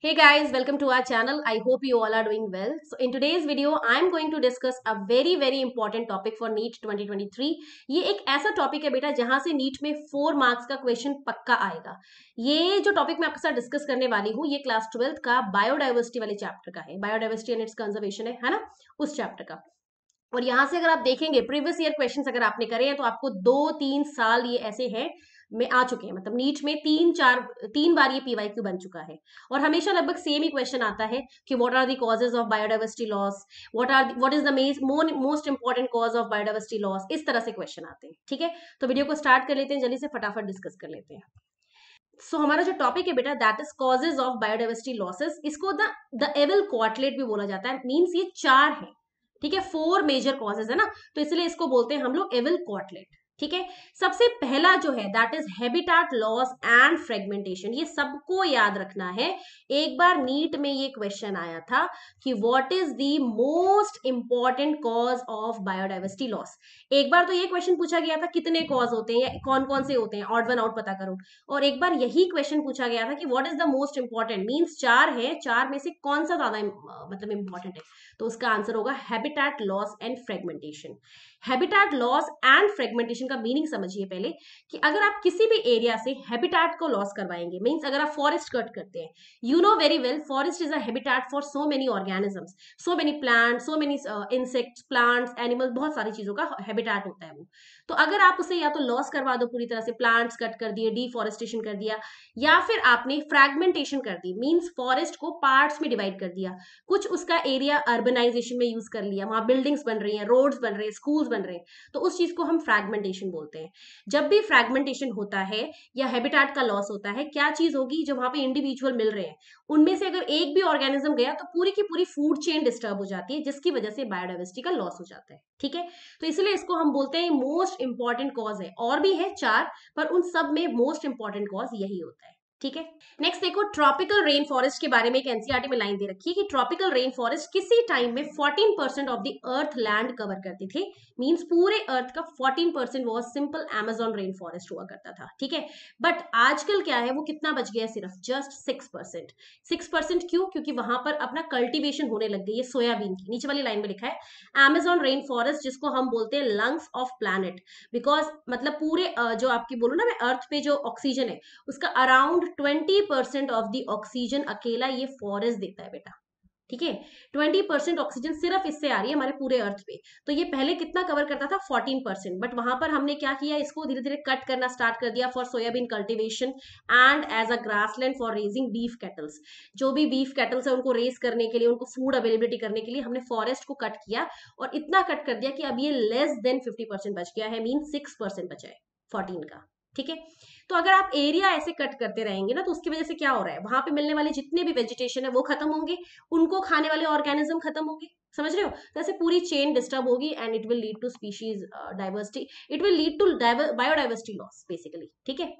Hey guys, welcome to our channel. I hope you all are doing well. So in today's video, I am going to discuss a very very important topic for NEET 2023. ये एक ऐसा topic है बेटा जहां से neet में four marks का question पक्का आएगा ये जो टॉपिक मैं आपके साथ डिस्कस करने वाली हूँ ये क्लास ट्वेल्थ का बायोडाइवर्सिटी वाले चैप्टर का है बायोडाइवर्सिटी एंड इट्स कंजर्वेशन है, है ना उस चैप्टर का और यहाँ से अगर आप देखेंगे प्रीवियस ईयर क्वेश्चंस अगर आपने करे हैं तो आपको दो तीन साल ये ऐसे हैं में आ चुके हैं मतलब नीट में तीन चार तीन बार ये पीवाईक्यू बन चुका है और हमेशा लगभग सेम ही क्वेश्चन आता है कि what are the causes of biodiversity loss what are what is the most important cause of biodiversity loss इस तरह से क्वेश्चन आते हैं ठीक है तो वीडियो को स्टार्ट कर लेते हैं जल्दी से फटाफट डिस्कस कर लेते हैं सो so, हमारा जो टॉपिक है बेटा that is causes of biodiversity losses इसको द द एवल क्वार्टलेट भी बोला जाता है मीन्स ये चार है ठीक है फोर मेजर कॉजेज है ना तो इसलिए इसको बोलते हैं हम लोग एवल क्वार्टलेट ठीक है सबसे पहला जो है that is habitat loss and fragmentation ये सबको याद रखना है एक बार नीट में ये क्वेश्चन आया था कि what is the most important cause of biodiversity loss एक बार तो ये क्वेश्चन पूछा गया था कितने कॉज होते हैं या कौन कौन से होते हैं ऑड वन आउट पता करो और एक बार यही क्वेश्चन पूछा गया था कि what is the most important means चार है चार में से कौन सा ज्यादा मतलब इंपॉर्टेंट है तो उसका आंसर होगा habitat loss and fragmentation habitat loss and fragmentation question का मीनिंग समझिए पहले कि अगर आप किसी भी एरिया से हैबिटेट को लॉस करवाएंगे मीन्स अगर आप फॉरेस्ट कट करते हैं you know very well forest is habitat for so many organisms so many plant so many insects plants animals बहुत सारी चीजों का हैबिटेट होता है वो तो अगर आप उसे या तो लॉस करवा दो पूरी तरह से प्लांट्स कट कर दिए डिफॉरेस्टेशन कर दिया या फिर आपने फ्रेगमेंटेशन कर दी मीन्स फॉरेस्ट को पार्ट्स में डिवाइड कर दिया कुछ उसका एरिया अर्बनाइजेशन में यूज कर लिया वहां बिल्डिंग्स बन रही हैं रोड्स बन रहे हैं स्कूल्स बन रहे हैं तो उस चीज को हम फ्रेगमेंटेशन फ्रेगमेंटेशन बोलते हैं जब भी फ्रेगमेंटेशन होता है या हैबिटाट का लॉस होता है क्या चीज होगी जो वहां पे इंडिविजुअल मिल रहे हैं उनमें से अगर एक भी ऑर्गेनिज्म गया तो पूरी की पूरी फूड चेन डिस्टर्ब हो जाती है जिसकी वजह से बायोडाइवर्सिटी का लॉस हो जाता है ठीक है तो इसलिए इसको हम बोलते हैं मोस्ट इंपॉर्टेंट कॉज है और भी है चार पर उन सब में मोस्ट इंपॉर्टेंट कॉज यही होता है ठीक है नेक्स्ट देखो ट्रॉपिकल रेन फॉरेस्ट के बारे में एक एनसीआरटी e में लाइन दे रखी है कि ट्रॉपिकल रेन फॉरेस्ट किसी टाइम में 14 percent of the earth land cover करते थे मींस पूरे अर्थ का 14 परसेंट वो सिंपल एमेजॉन रेन फॉरेस्ट हुआ करता था ठीक है बट आजकल क्या है वो कितना बच गया सिर्फ just six percent six percent क्यों क्योंकि वहां पर अपना कल्टिवेशन होने लग गई है सोयाबीन की नीचे वाली लाइन में लिखा है एमेजॉन रेन फॉरेस्ट जिसको हम बोलते हैं लंग्स ऑफ प्लानट बिकॉज मतलब पूरे जो आपकी बोलो ना मैं अर्थ पे जो ऑक्सीजन है उसका around twenty percent of the oxygen अकेला ये फॉरेस्ट देता है बेटा ठीक है ट्वेंटी परसेंट ऑक्सीजन सिर्फ इससे आ रही है हमारे पूरे अर्थ पे तो ये पहले कितना कवर करता था फोर्टीन परसेंट बट वहां पर हमने क्या किया इसको धीरे धीरे कट करना स्टार्ट कर दिया for soybean cultivation and as a grassland for raising beef cattles जो भी बीफ कैटल्स है उनको रेस करने के लिए उनको फूड अवेलेबिलिटी करने के लिए हमने फॉरेस्ट को कट किया और इतना कट कर दिया कि अब ये लेस देन फिफ्टी बच गया है मीन सिक्स बचा है फोर्टीन का ठीक है तो अगर आप एरिया ऐसे कट करते रहेंगे ना तो उसकी वजह से क्या हो रहा है वहां पे मिलने वाले जितने भी वेजिटेशन है वो खत्म होंगे उनको खाने वाले ऑर्गेनिज्म खत्म होंगे समझ रहे हो तो ऐसे पूरी चेन डिस्टर्ब होगी and it will lead to species diversity it will lead to biodiversity loss basically ठीक है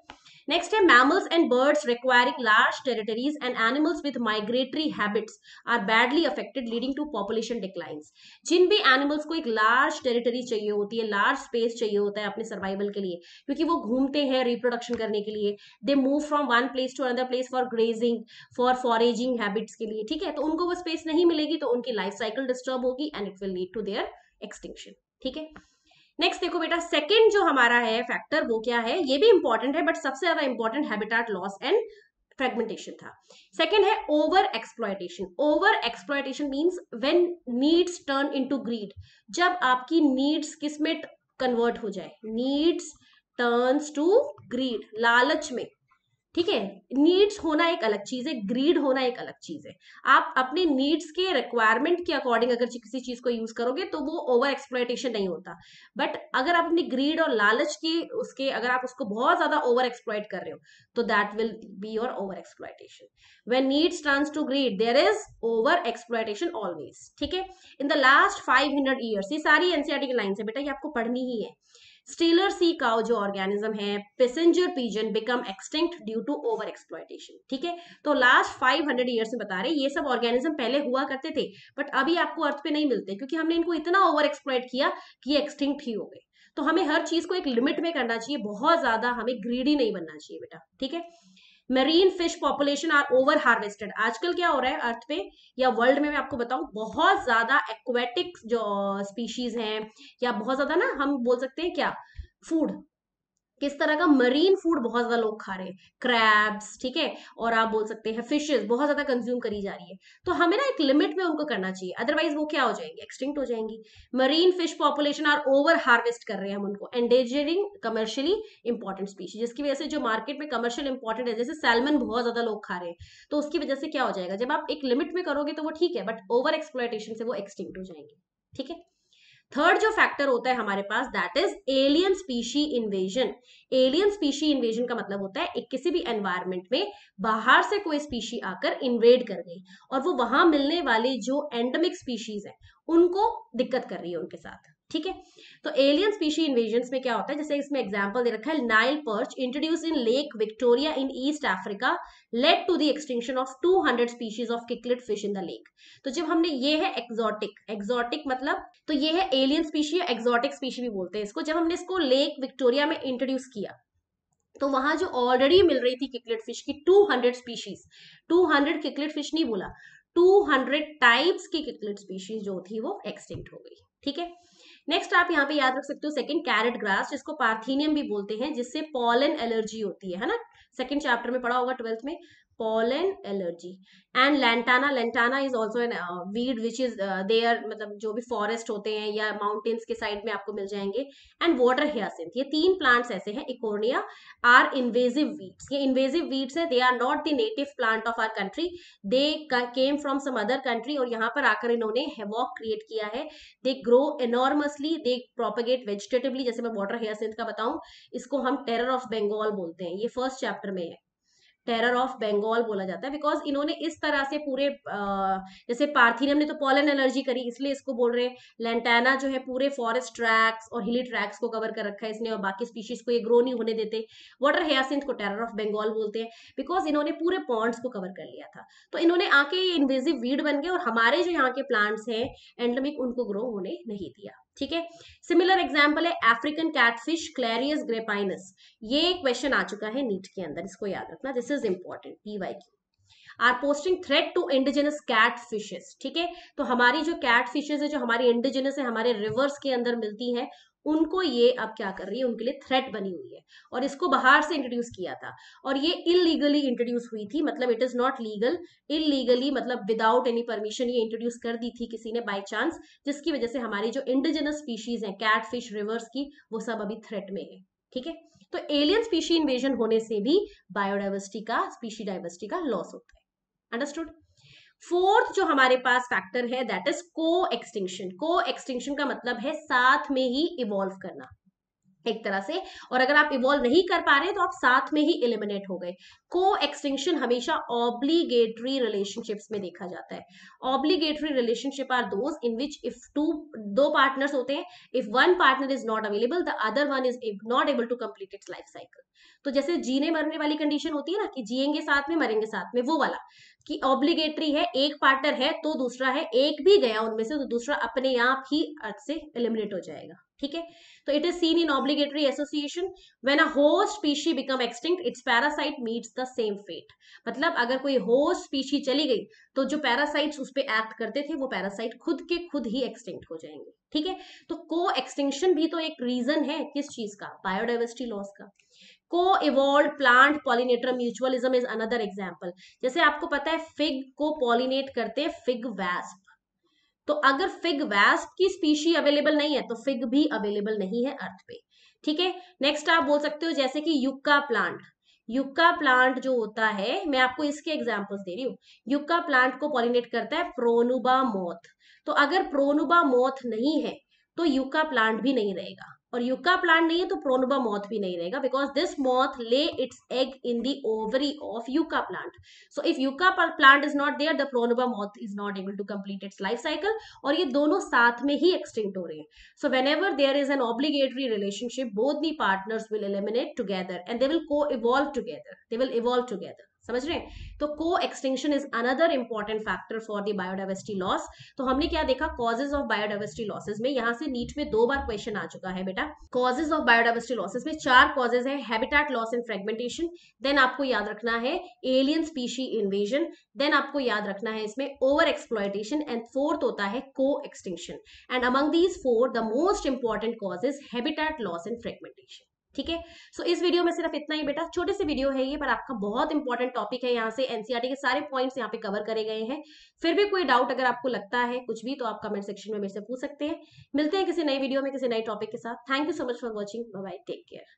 नेक्स्ट है mammals and birds requiring large territories and animals with migratory habits are badly affected leading to population declines जिन भी animals को एक large territory चाहिए होती है लार्ज स्पेस चाहिए होता है अपने सर्वाइवल के लिए क्योंकि वो घूमते हैं रिप्रोडक्शन करने के लिए they move from one place to another place for grazing for foraging habits के लिए ठीक है तो उनको वो स्पेस नहीं मिलेगी तो उनकी लाइफ साइकिल डिस्टर्ब होगी and it will lead to their extinction ठीक है नेक्स्ट देखो बेटा सेकेंड जो हमारा है फैक्टर वो क्या है ये भी इंपॉर्टेंट है बट सबसे ज्यादा important habitat loss and fragmentation था सेकेंड है over exploitation over exploitation means when needs turn into greed जब आपकी नीड्स किसमें कन्वर्ट हो जाए नीड्स टर्न्स टू ग्रीड लालच में ठीक है नीड्स होना एक अलग चीज है ग्रीड होना एक अलग चीज है आप अपने नीड्स के रिक्वायरमेंट के अकॉर्डिंग अगर किसी चीज को यूज करोगे तो वो ओवर एक्सप्लोइटेशन नहीं होता बट अगर आप अपनी ग्रीड और लालच की उसके अगर आप उसको बहुत ज्यादा ओवर एक्सप्लॉयट कर रहे हो तो that will be your over exploitation when needs trans to greed there is over exploitation always ठीक है in the last five hundred years ये सारी एनसीआर की लाइन है बेटा ये आपको पढ़नी ही है स्टीलर सी काउ जो ऑर्गेनिज्म है passenger pigeon become extinct due to over exploitation ठीक है तो लास्ट 500 ईयर्स में बता रहे ये सब ऑर्गेनिज्म पहले हुआ करते थे बट अभी आपको अर्थ पे नहीं मिलते क्योंकि हमने इनको इतना ओवर एक्सप्लॉयट किया कि ये एक्सटिंक्ट ही हो गए तो हमें हर चीज को एक लिमिट में करना चाहिए बहुत ज्यादा हमें ग्रीडी नहीं बनना चाहिए बेटा ठीक है marine fish population are over harvested आजकल क्या हो रहा है अर्थ पे या वर्ल्ड में मैं आपको बताऊं बहुत ज्यादा एक्वेटिक जो स्पीशीज हैं या बहुत ज्यादा ना हम बोल सकते हैं क्या फूड किस तरह का मरीन फूड बहुत ज्यादा लोग खा रहे हैं क्रैब्स ठीक है और आप बोल सकते हैं फिशेस बहुत ज्यादा कंज्यूम करी जा रही है तो हमें ना एक लिमिट में उनको करना चाहिए अदरवाइज वो क्या हो जाएंगे एक्सटिंक्ट हो जाएंगी marine fish population are over harvest कर रहे हैं हम उनको एंडेजरिंग कमर्शियली इंपॉर्टेंट स्पीशी जिसकी वजह से जो मार्केट में कमर्शियल इंपॉर्टेंट है जैसे सैलमन बहुत ज्यादा लोग खा रहे हैं तो उसकी वजह से क्या हो जाएगा जब आप एक लिमिट में करोगे तो वो ठीक है बट ओवर एक्सप्लाइटेशन से वो एक्सटिंक्ट हो जाएंगे ठीक है थर्ड जो फैक्टर होता है हमारे पास that is alien species invasion alien species invasion का मतलब होता है एक किसी भी एनवायरमेंट में बाहर से कोई स्पीशी आकर इन्वेड कर गई और वो वहां मिलने वाले जो एंडमिक स्पीशीज है उनको दिक्कत कर रही है उनके साथ ठीक है तो एलियन स्पीशी इन्वेजन में क्या होता है जैसे इसमें एग्जाम्पल दे रखा है Nile perch introduce in Lake Victoria in East Africa led to the extinction of 200 species of cichlid fish in the lake तो जब हमने ये है एक्सोटिक एक्सोटिक मतलब तो ये है एलियन स्पीशी या एक्सोटिक स्पीशी भी बोलते हैं इसको जब हमने इसको लेक विक्टोरिया में इंट्रोड्यूस किया तो वहां जो ऑलरेडी मिल रही थी किकलेट फिश की 200 स्पीशीज 200 किकलेट फिश नहीं बोला 200 टाइप्स की किकलेट स्पीशीज जो थी वो एक्सटिंक्ट हो गई ठीक है नेक्स्ट आप यहाँ पे याद रख सकते हो सेकंड कैरेट ग्रास जिसको पार्थिनियम भी बोलते हैं जिससे पॉलन एलर्जी होती है ना सेकंड चैप्टर में पढ़ा होगा ट्वेल्थ में pollen allergy and lantana lantana is also an weed which is there मतलब जो भी फॉरेस्ट होते हैं या माउंटेन्स के साइड में आपको मिल जाएंगे एंड वॉटर हेयरसिंथ ये तीन प्लांट्स ऐसे हैं इकोर्निया आर इन्वेजिव वीड्स ये इन्वेजिव वीड्स है they are not the native plant of our country they came from some other country और यहाँ पर आकर इन्होंने हेवॉक क्रिएट किया है they grow enormously they propagate vegetatively जैसे मैं वॉटर हेयरसिंथ का बताऊँ इसको हम टेरर ऑफ बेंगाल बोलते हैं ये फर्स्ट चैप्टर में है टेरर ऑफ बंगाल बोला जाता है बिकॉज इन्होंने इस तरह से पूरे जैसे पार्थिनियम ने तो पॉलन एलर्जी करी इसलिए इसको बोल रहे हैं लेंटाना जो है पूरे फॉरेस्ट ट्रैक्स और हिली ट्रैक्स को कवर कर रखा है इसने और बाकी स्पीशीज को ये ग्रो नहीं होने देते वाटर हेयासिंथ को टेरर ऑफ बंगाल बोलते हैं बिकॉज इन्होंने पूरे पॉन्ड्स को कवर कर लिया था तो इन्होंने आके ये इन्वेजिव वीड बन गए और हमारे जो यहाँ के प्लांट्स हैं एंडमिक उनको ग्रो होने नहीं दिया ठीक है सिमिलर एग्जाम्पल है अफ्रीकन कैटफिश क्लैरियस ग्रेपाइनस ये क्वेश्चन आ चुका है नीट के अंदर इसको याद रखना this is important P Y Q are posting threat to indigenous cat fishes ठीक है तो हमारी जो कैट फिशेज है जो हमारी इंडिजिनस है हमारे रिवर्स के अंदर मिलती है उनको ये अब क्या कर रही है उनके लिए थ्रेट बनी हुई है और इसको बाहर से इंट्रोड्यूस किया था और ये इलीगली इंट्रोड्यूस हुई थी मतलब it is not legal illegally मतलब विदाउट एनी परमिशन ये इंट्रोड्यूस कर दी थी किसी ने बाय चांस जिसकी वजह से हमारी जो इंडिजिनस स्पीशीज है कैट फिश रिवर्स की वो सब अभी थ्रेट में है ठीक है तो एलियन स्पीशी इन्वेजन होने से भी बायोडाइवर्सिटी का स्पीशी डाइवर्सिटी का लॉस होता है अंडरस्टूड फोर्थ जो हमारे पास फैक्टर है that is co extinction co extinction का मतलब है साथ में ही इवॉल्व करना एक तरह से और अगर आप इवॉल्व नहीं कर पा रहे तो आप साथ में ही इलिमिनेट हो गए को एक्सटिंक्शन हमेशा ऑब्लीगेटरी रिलेशनशिप्स में देखा जाता है obligatory relationship are those in which if two दो पार्टनर्स होते हैं if one partner is not available the other one is not able to complete its life cycle तो जैसे जीने मरने वाली कंडीशन होती है ना कि जिएंगे साथ में मरेंगे साथ में वो वाला कि ऑब्लिगेटरी है एक पार्टनर है तो दूसरा है एक भी गया उनमें से तो दूसरा अपने आप ही अर्थ से एलिमिनेट हो जाएगा ठीक है तो it is seen in obligatory association when a host species become extinct its parasite meets the same fate मतलब अगर कोई होस्ट स्पीशी चली गई तो जो पैरासाइट्स उस पर एक्ट करते थे वो पैरासाइट खुद के खुद ही एक्सटिंक्ट हो जाएंगे ठीक है तो को एक्सटिंक्शन भी तो एक रीजन है किस चीज का बायोडाइवर्सिटी लॉस का co evolve plant pollinator mutualism is another example जैसे आपको पता है फिग को पॉलिनेट करते हैं फिग वैस्प तो अगर फिग वैस्प की स्पीशी अवेलेबल नहीं है तो फिग भी अवेलेबल नहीं है अर्थ पे ठीक है नेक्स्ट आप बोल सकते हो जैसे कि युक्का प्लांट युक्का प्लांट जो होता है मैं आपको इसके एग्जाम्पल्स दे रही हूँ युक्का प्लांट को पॉलिनेट करता है प्रोनुबा मोथ तो अगर प्रोनुबा मोथ नहीं है तो युक्का प्लांट भी नहीं रहेगा और युक्का प्लांट नहीं है तो प्रोनोबा मॉथ भी नहीं रहेगा because this moth lay its egg in the ovary of yucca plant so if yucca plant is not there the Pronuba moth is not able to complete its life cycle और ये दोनों साथ में ही extinct हो रहे हैं so whenever there is an obligatory relationship both the partners will eliminate together and they will co evolve together they will evolve together समझ रहे हैं तो co extinction is another important factor for the biodiversity loss तो हमने क्या देखा causes of biodiversity losses में यहां से नीट में दो बार क्वेश्चन आ चुका है बेटा कॉजेज ऑफ बायोडाइवर्सिटी लॉसेज में चार कॉजेज है habitat loss and fragmentation then आपको याद रखना है एलियन स्पीशी इन्वेजन देन आपको याद रखना है इसमें ओवर एक्सप्लॉयटेशन एंड फोर्थ होता है co extinction and among these four the most important causes habitat loss and fragmentation ठीक है सो इस वीडियो में सिर्फ इतना ही बेटा छोटे से वीडियो है ये पर आपका बहुत इंपॉर्टेंट टॉपिक है यहाँ से एनसीआरटी e के सारे पॉइंट्स यहाँ पे कवर करे गए हैं फिर भी कोई डाउट अगर आपको लगता है कुछ भी तो आप कमेंट सेक्शन में मेरे से पूछ सकते हैं मिलते हैं किसी नई वीडियो में किसी नए टॉपिक के साथ thank you so much for watching bye take care